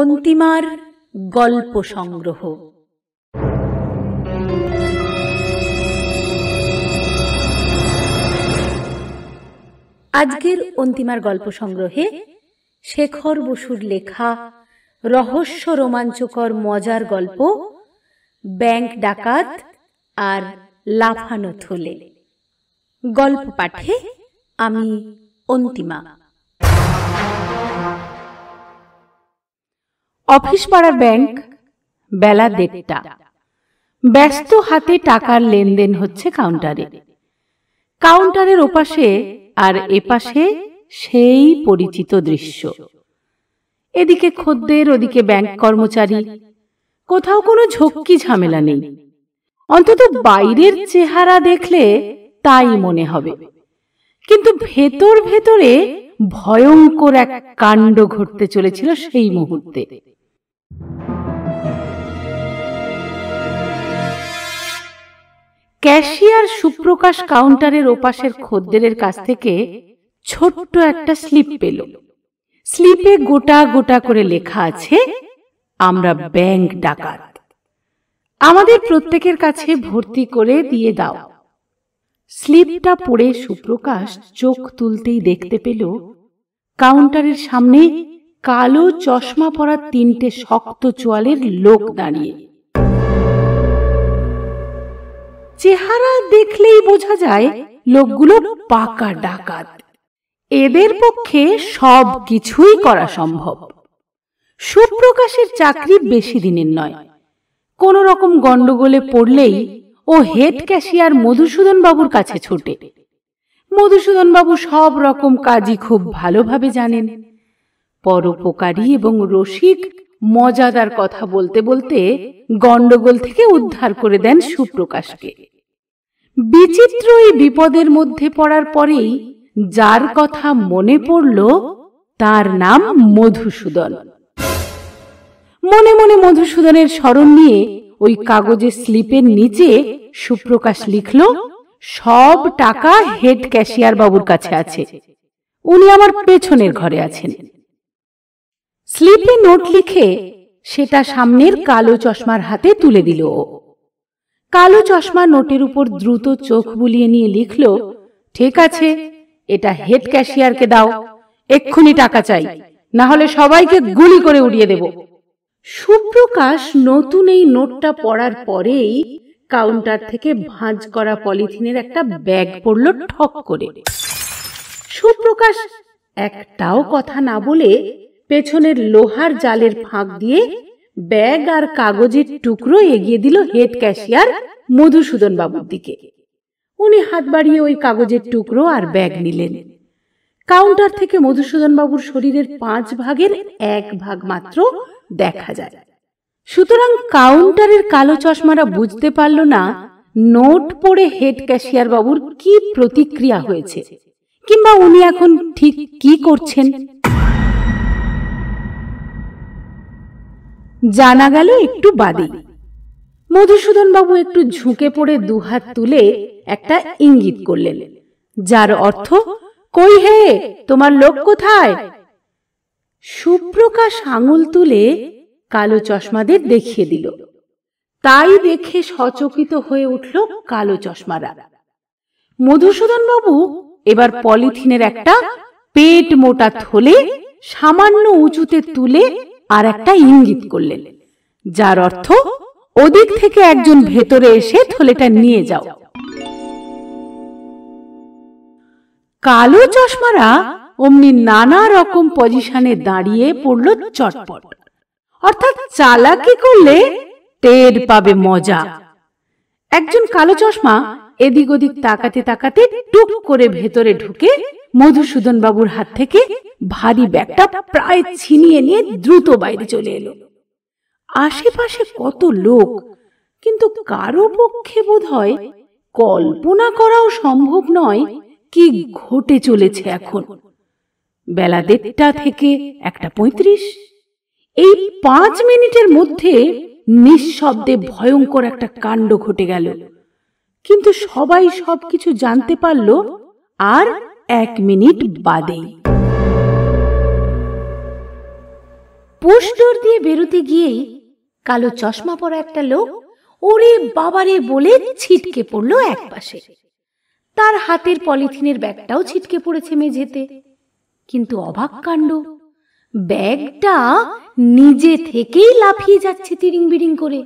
অন্তিমার গল্প সংগ্রহ আজকের অন্তিমার গল্প সংগ্রহে শেখর বসুর লেখা রহস্য রোমাঞ্চকর মজার গল্প ব্যাংক ডাকাত আর লাফানো থলে গল্প পাঠে আমি অন্তিমা অফিস পাড়া ব্যাংক বেলা দেড়টা ব্যস্ত হাতে টাকার লেনদেন হচ্ছে কাউন্টারে কাউন্টারের ওপাশে আর এপাশে সেই পরিচিত দৃশ্য এদিকে খদ্দের ওদিকে ব্যাংক কর্মচারী কোথাও কোনো ঝক্কি ঝামেলা নেই অন্তত বাইরের চেহারা দেখলে তাই মনে হবে কিন্তু ভেতর ভেতরে ভয়ঙ্কর এক কাণ্ড ঘটতে চলেছিল সেই মুহূর্তে ক্যাশিয়ার সুপ্রকাশ কাউন্টারের ওপাশের খদ্দেরের কাছ থেকে ছোট্ট একটা স্লিপ পেল স্লিপে গোটা গোটা করে লেখা আছে আমরা ব্যাংক ডাকাত আমাদের প্রত্যেকের কাছে ভর্তি করে দিয়ে দাও স্লিপটা পড়ে সুপ্রকাশ চোখ তুলতেই দেখতে পেল কাউন্টারের সামনে কালো চশমা পরা তিনটে শক্ত চোয়ালের লোক দাঁড়িয়ে চেহারা দেখলেই বোঝা যায় লোকগুলো পাকা ডাকাত এদের পক্ষে সব কিছুই করা সম্ভব সুপ্রকাশের চাকরি বেশি দিনের নয় কোন রকম গন্ডগোলে পড়লেই ও হেড ক্যাশিয়ার মধুসূদন বাবুর কাছে ছোটে মধুসূদন বাবু সব রকম কাজই খুব ভালোভাবে জানেন পরোপকারী এবং রসিক মজাদার কথা বলতে বলতে গণ্ডগোল থেকে উদ্ধার করে দেন সুপ্রকাশকে বিচিত্র এই বিপদের মধ্যে পড়ার পরেই যার কথা মনে পড়ল তার নাম মধুসূদন মনে মনে মধুসূদনের স্মরণ নিয়ে ওই কাগজের স্লিপের নিচে সুপ্রকাশ লিখল সব টাকা হেড ক্যাশিয়ার বাবুর কাছে আছে উনি আমার পেছনের ঘরে আছেন স্লিপে নোট লিখে সেটা সামনের কালো চশমার হাতে তুলে দিল কালো চশমা নোটের উপর দ্রুত চোখ বুলিয়ে নিয়ে লিখল ঠিক আছে এটা হেড ক্যাশিয়ারকে দাও এক্ষুনি টাকা চাই না হলে সবাইকে গুলি করে উড়িয়ে দেব সুপ্রকাশ নতুন এই নোটটা পড়ার পরেই কাউন্টার থেকে ভাঁজ করা পলিথিনের একটা ব্যাগ পড়ল ঠক করে সুপ্রকাশ একটাও কথা না বলে পেছনের লোহার জালের ফাঁক দিয়ে ব্যাগ আর কাগজের টুকরো এগিয়ে দিল হেড ক্যাশিয়ার মধুসূদন বাবুর দিকে উনি হাত বাড়িয়ে ওই কাগজের টুকরো আর ব্যাগ নিলেন কাউন্টার থেকে মধুসূদন বাবুর শরীরের পাঁচ ভাগের এক ভাগ মাত্র দেখা যায় সুতরাং কাউন্টারের কালো চশমারা বুঝতে পারল না নোট পড়ে হেড ক্যাশিয়ার বাবুর কি প্রতিক্রিয়া হয়েছে কিংবা উনি এখন ঠিক কি করছেন জানা গেল একটু বাদে মধুসূদনবাবু একটু ঝুঁকে পড়ে দুহাত তুলে একটা ইঙ্গিত করলেন যার অর্থ কই হে তোমার লোক কোথায় সুপ্রকাশ আঙুল তুলে কালো চশমাদের দেখিয়ে দিল তাই দেখে সচকিত হয়ে উঠল কালো চশমারা মধুসূদনবাবু এবার পলিথিনের একটা পেট মোটা থলে সামান্য উঁচুতে তুলে আর একটা ইঙ্গিত করলেন যার অর্থ ওদিক থেকে একজন ভেতরে এসে থলেটা নিয়ে যাও কালো চশমারা অমনি নানা রকম পজিশনে দাঁড়িয়ে পড়ল চটপট অর্থাৎ চালাকি করলে টের পাবে মজা একজন কালো চশমা এদিক ওদিক তাকাতে তাকাতে টুক করে ভেতরে ঢুকে মধুসূদন বাবুর হাত থেকে ভারী ব্যাগটা প্রায় ছিনিয়ে নিয়ে দ্রুত বাইরে চলে এলো আশেপাশে কত লোক কিন্তু কারো পক্ষে বোধ হয় কল্পনা করাও সম্ভব নয় কি ঘটে চলেছে এখন বেলা দেড়টা থেকে একটা পঁয়ত্রিশ এই পাঁচ মিনিটের মধ্যে নিঃশব্দে ভয়ঙ্কর একটা কাণ্ড ঘটে গেল কিন্তু সবাই সবকিছু জানতে পারল আর এক মিনিট বাদেই পোস্টর দিয়ে বেরোতে গিয়েই কালো চশমা পরা একটা লোক ওরে বাবারে বলে ছিটকে পড়ল এক পাশে তার হাতের পলিথিনের ব্যাগটাও ছিটকে পড়েছে মেঝেতে কিন্তু অবাক কাণ্ড ব্যাগটা নিজে থেকেই লাফিয়ে যাচ্ছে তিরিং বিড়িং করে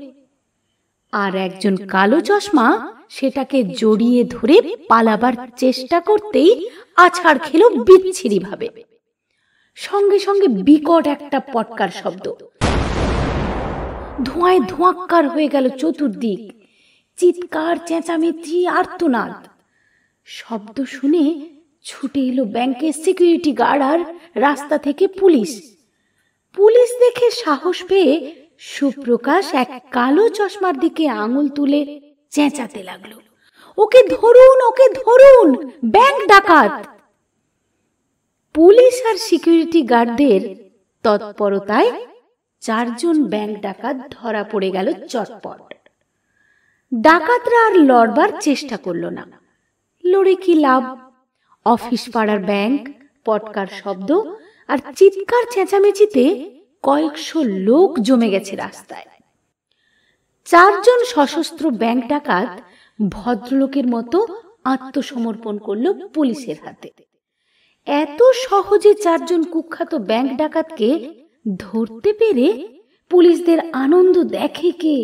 আর একজন কালো চশমা সেটাকে জড়িয়ে ধরে পালাবার চেষ্টা করতেই আছাড় খেল বিচ্ছিরি ভাবে সঙ্গে সঙ্গে বিকট একটা পটকার শব্দ ধোঁয়ায় ধোঁয়াক্কার হয়ে গেল চতুর্দিক চিৎকার চেঁচামেচি আর্তনাদ শব্দ শুনে ছুটে এলো ব্যাংকের সিকিউরিটি গার্ড আর রাস্তা থেকে পুলিশ পুলিশ দেখে সাহস পেয়ে সুপ্রকাশ এক কালো চশমার দিকে আঙুল তুলে চেঁচাতে লাগলো ওকে ধরুন ওকে ধরুন ব্যাংক ডাকাত পুলিশ আর সিকিউরিটি গার্ডদের তৎপরতায় চারজন ব্যাংক ডাকাত ধরা পড়ে গেল চটপট ডাকাতরা আর লড়বার চেষ্টা করল না লড়ে কি লাভ অফিস পাড়ার ব্যাংক পটকার শব্দ আর চিৎকার চেঁচামেচিতে কয়েকশো লোক জমে গেছে রাস্তায় চারজন সশস্ত্র ব্যাংক ডাকাত ভদ্রলোকের মতো আত্মসমর্পণ করল পুলিশের হাতে এত সহজে চারজন কুখ্যাত ব্যাংক ডাকাতকে ধরতে পেরে পুলিশদের আনন্দ দেখে কে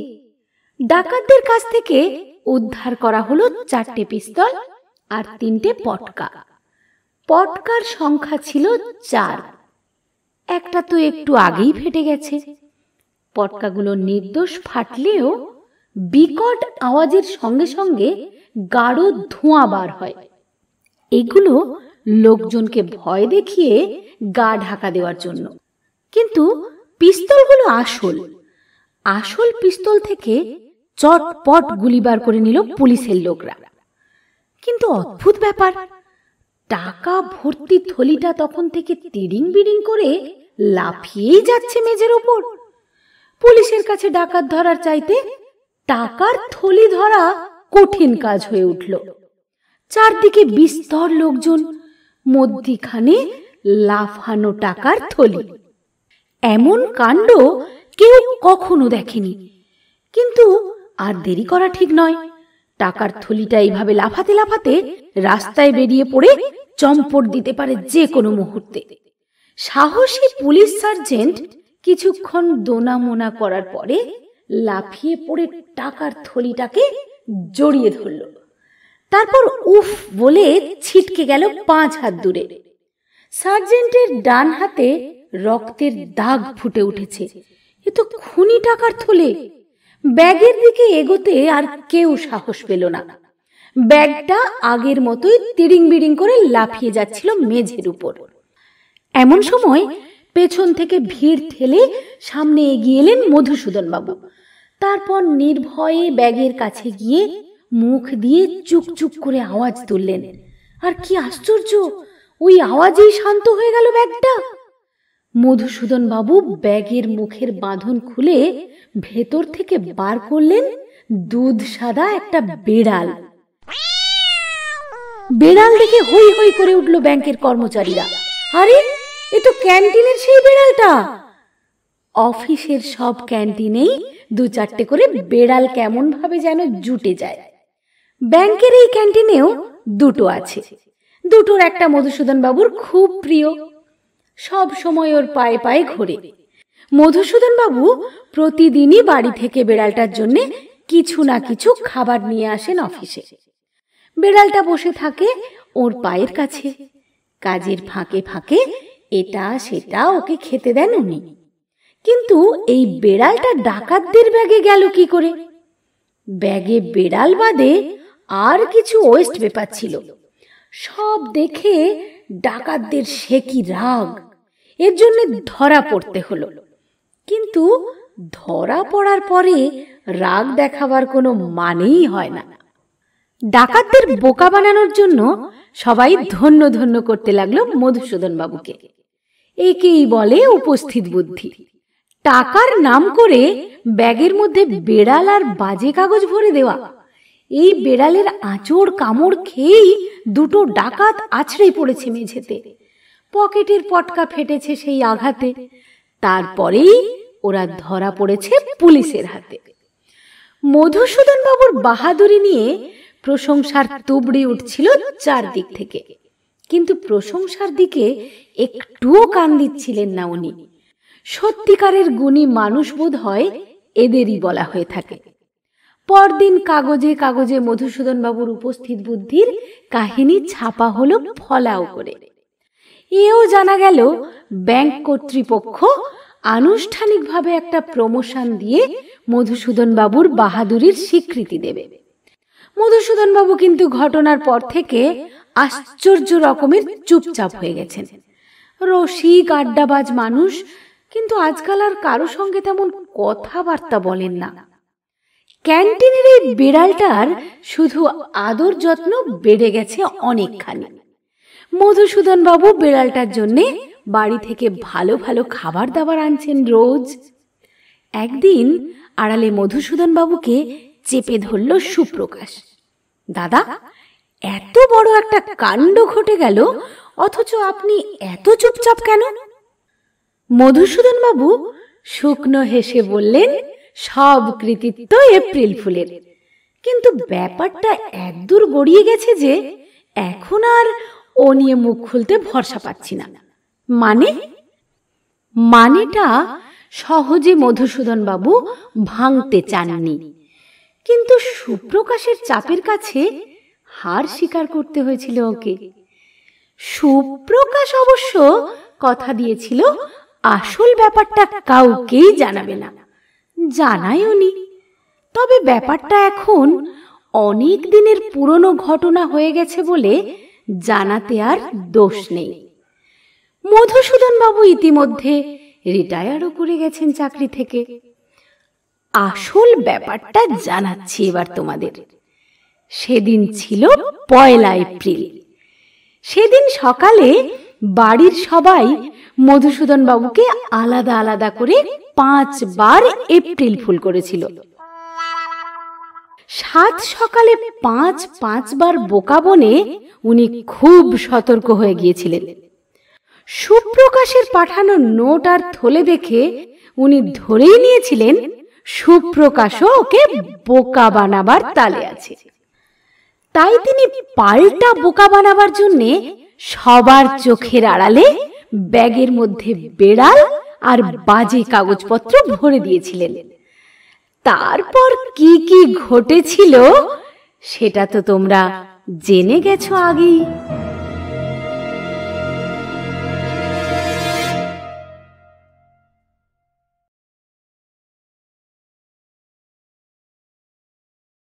ডাকাতদের কাছ থেকে উদ্ধার করা হলো চারটে পিস্তল আর তিনটে পটকা পটকার সংখ্যা ছিল চার একটা তো একটু আগেই ফেটে গেছে পটকাগুলো নির্দোষ ফাটলেও বিকট আওয়াজের সঙ্গে সঙ্গে গাঢ় ধোঁয়া বার হয় এগুলো লোকজনকে ভয় দেখিয়ে গা ঢাকা দেওয়ার জন্য কিন্তু পিস্তলগুলো আসল আসল পিস্তল থেকে চটপট গুলি বার করে নিল পুলিশের লোকরা কিন্তু অদ্ভুত ব্যাপার টাকা ভর্তি থলিটা তখন থেকে তিড়িং বিড়িং করে লাফিয়েই যাচ্ছে মেঝের ওপর পুলিশের কাছে ডাকাত ধরার চাইতে টাকার থলি ধরা কঠিন কাজ হয়ে উঠল চারদিকে বিস্তর লোকজন মধ্যিখানে লাফানো টাকার থলি এমন কাণ্ড কেউ কখনো দেখেনি কিন্তু আর দেরি করা ঠিক নয় টাকার থলিটা এইভাবে লাফাতে লাফাতে রাস্তায় বেরিয়ে পড়ে চম্পট দিতে পারে যে কোনো মুহূর্তে সাহসী পুলিশ সার্জেন্ট কিছুক্ষণ দোনামোনা করার পরে লাফিয়ে পড়ে টাকার থলিটাকে জড়িয়ে ধরল তারপর উফ বলে ছিটকে গেল পাঁচ হাত দূরে সার্জেন্টের ডান হাতে রক্তের দাগ ফুটে উঠেছে এ তো খুনি টাকার থলে ব্যাগের দিকে এগোতে আর কেউ সাহস পেল না ব্যাগটা আগের মতোই তিড়িং বিড়িং করে লাফিয়ে যাচ্ছিল মেঝের উপর এমন সময় পেছন থেকে ভিড় ঠেলে সামনে এগিয়ে এলেন মধুসূদন বাবু তারপর নির্ভয়ে ব্যাগের কাছে গিয়ে মুখ দিয়ে চুক করে আওয়াজ তুললেন আর কি আশ্চর্য ওই আওয়াজেই শান্ত হয়ে গেল ব্যাগটা মধুসূদন বাবু ব্যাগের মুখের বাঁধন খুলে ভেতর থেকে বার করলেন দুধ সাদা একটা বেড়াল বেড়াল দেখে হই হই করে উঠল ব্যাংকের কর্মচারীরা আরে এ তো ক্যান্টিনের সেই বেড়ালটা অফিসের সব ক্যান্টিনেই দু চারটে করে বেড়াল কেমন ভাবে যেন জুটে যায় ব্যাংকের এই ক্যান্টিনেও দুটো আছে দুটোর একটা মধুসূদন বাবুর খুব প্রিয় সব সময় ওর পায়ে পায়ে ঘোরে মধুসূদন বাবু প্রতিদিনই বাড়ি থেকে বেড়ালটার জন্যে কিছু না কিছু খাবার নিয়ে আসেন অফিসে বেড়ালটা বসে থাকে ওর পায়ের কাছে কাজের ফাঁকে ফাঁকে এটা সেটা ওকে খেতে দেন উনি কিন্তু এই বেড়ালটা ডাকাতদের ব্যাগে গেল কি করে ব্যাগে বেড়াল বাদে আর কিছু ওয়েস্ট পেপার ছিল সব দেখে ডাকাতদের সে কি রাগ এর জন্য ধরা পড়তে হলো কিন্তু ধরা পড়ার পরে রাগ দেখাবার কোনো মানেই হয় না ডাকাতদের বোকা বানানোর জন্য সবাই ধন্য ধন্য করতে লাগলো মধুসূদন বাবুকে একেই বলে উপস্থিত বুদ্ধি টাকার নাম করে ব্যাগের মধ্যে বেড়াল আর বাজে কাগজ ভরে দেওয়া এই বেড়ালের আঁচড় কামড় খেয়েই দুটো ডাকাত আছড়ে পড়েছে মেঝেতে পকেটের পটকা ফেটেছে সেই আঘাতে তারপরেই ওরা ধরা পড়েছে পুলিশের হাতে মধুসূদন বাবুর বাহাদুরি নিয়ে প্রশংসার তুবড়ি উঠছিল চারদিক থেকে কিন্তু প্রশংসার দিকে একটুও কান দিচ্ছিলেন না উনি সত্যিকারের গুণী মানুষ বোধ হয় এদেরই বলা হয়ে থাকে পরদিন কাগজে কাগজে মধুসূদন বাবুর উপস্থিত বুদ্ধির কাহিনী ছাপা হলো ফলাও করে এও জানা গেল ব্যাংক কর্তৃপক্ষ আনুষ্ঠানিকভাবে একটা প্রমোশন দিয়ে মধুসূদন বাবুর বাহাদুরির স্বীকৃতি দেবে মধুসূদন বাবু কিন্তু ঘটনার পর থেকে আশ্চর্য রকমের চুপচাপ হয়ে গেছেন রসিক আড্ডাবাজ মানুষ কিন্তু আজকাল আর কারো সঙ্গে তেমন কথাবার্তা বলেন না ক্যান্টিনের এই বিড়ালটার শুধু আদর যত্ন বেড়ে গেছে অনেকখানি মধুসূদন বাবু বিড়ালটার জন্যে বাড়ি থেকে ভালো ভালো খাবার দাবার আনছেন রোজ একদিন আড়ালে মধুসূদন বাবুকে চেপে ধরল সুপ্রকাশ দাদা এত বড় একটা কাণ্ড ঘটে গেল অথচ আপনি এত চুপচাপ কেন মধুসূদন বাবু শুকনো হেসে বললেন সব কৃতিত্ব এপ্রিল ফুলের কিন্তু ব্যাপারটা একদূর গড়িয়ে গেছে যে এখন আর ও নিয়ে মুখ খুলতে ভরসা পাচ্ছি না মানে মানেটা সহজে মধুসূদন বাবু ভাঙতে চাননি কিন্তু সুপ্রকাশের চাপের কাছে হার স্বীকার করতে হয়েছিল ওকে সুপ্রকাশ অবশ্য কথা দিয়েছিল আসল ব্যাপারটা কাউকেই জানাবে না জানায়ও নি তবে ব্যাপারটা এখন অনেক দিনের পুরনো ঘটনা হয়ে গেছে বলে জানাতে আর দোষ নেই মধুসূদনবাবু ইতিমধ্যে রিটায়ারও করে গেছেন চাকরি থেকে আসল ব্যাপারটা জানাচ্ছি এবার তোমাদের সেদিন ছিল পয়লা এপ্রিল সেদিন সকালে বাড়ির সবাই মধুসূদন বাবুকে আলাদা আলাদা করে পাঁচবার এপ্রিল ফুল করেছিল সাত সকালে পাঁচ পাঁচবার বোকা বনে উনি খুব সতর্ক হয়ে গিয়েছিলেন সুপ্রকাশের পাঠানো নোট আর থলে দেখে উনি ধরেই নিয়েছিলেন সুপ্রকাশও ওকে বোকা বানাবার তালে আছে তাই তিনি পাল্টা বোকা বানাবার জন্যে সবার চোখের আড়ালে ব্যাগের মধ্যে বেড়াল আর বাজে কাগজপত্র ভরে দিয়েছিলেন তারপর কি কি ঘটেছিল সেটা তো তোমরা জেনে গেছো আগেই